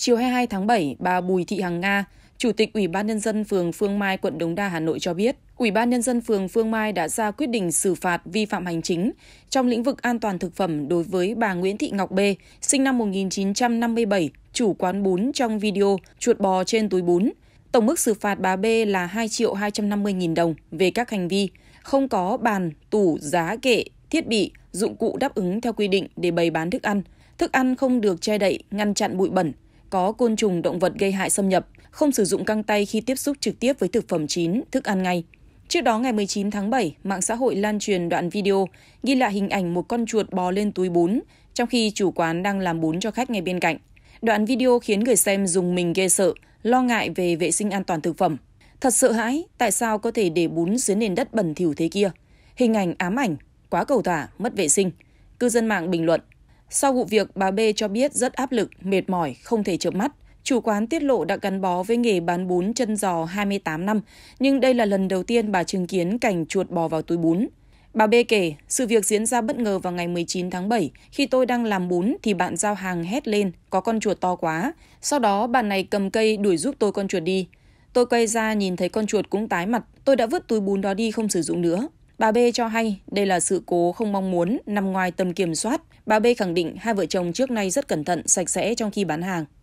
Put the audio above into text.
Chiều 22 tháng 7, bà Bùi Thị Hằng Nga, Chủ tịch Ủy ban Nhân dân phường Phương Mai, quận Đống Đa, Hà Nội cho biết, Ủy ban Nhân dân phường Phương Mai đã ra quyết định xử phạt vi phạm hành chính trong lĩnh vực an toàn thực phẩm đối với bà Nguyễn Thị Ngọc B, sinh năm 1957, chủ quán bún trong video chuột bò trên túi bún. Tổng mức xử phạt bà B là 2 triệu 250 nghìn đồng về các hành vi không có bàn, tủ, giá kệ, thiết bị, dụng cụ đáp ứng theo quy định để bày bán thức ăn. Thức ăn không được che đậy, ngăn chặn bụi bẩn, có côn trùng động vật gây hại xâm nhập, không sử dụng găng tay khi tiếp xúc trực tiếp với thực phẩm chín, thức ăn ngay. Trước đó ngày 19 tháng 7, mạng xã hội lan truyền đoạn video ghi lại hình ảnh một con chuột bò lên túi bún, trong khi chủ quán đang làm bún cho khách ngay bên cạnh. Đoạn video khiến người xem dùng mình ghê sợ, lo ngại về vệ sinh an toàn thực phẩm. Thật sợ hãi, tại sao có thể để bún dưới nền đất bẩn thỉu thế kia? Hình ảnh ám ảnh, quá cầu thả, mất vệ sinh. Cư dân mạng bình luận, sau vụ việc, bà B cho biết rất áp lực, mệt mỏi, không thể chợp mắt. Chủ quán tiết lộ đã gắn bó với nghề bán bún chân giò 28 năm, nhưng đây là lần đầu tiên bà chứng kiến cảnh chuột bò vào túi bún. Bà B kể, sự việc diễn ra bất ngờ vào ngày 19 tháng 7. Khi tôi đang làm bún thì bạn giao hàng hét lên, có con chuột to quá. Sau đó bạn này cầm cây đuổi giúp tôi con chuột đi. Tôi quay ra nhìn thấy con chuột cũng tái mặt, tôi đã vứt túi bún đó đi không sử dụng nữa. Bà B cho hay đây là sự cố không mong muốn nằm ngoài tầm kiểm soát. Bà B khẳng định hai vợ chồng trước nay rất cẩn thận, sạch sẽ trong khi bán hàng.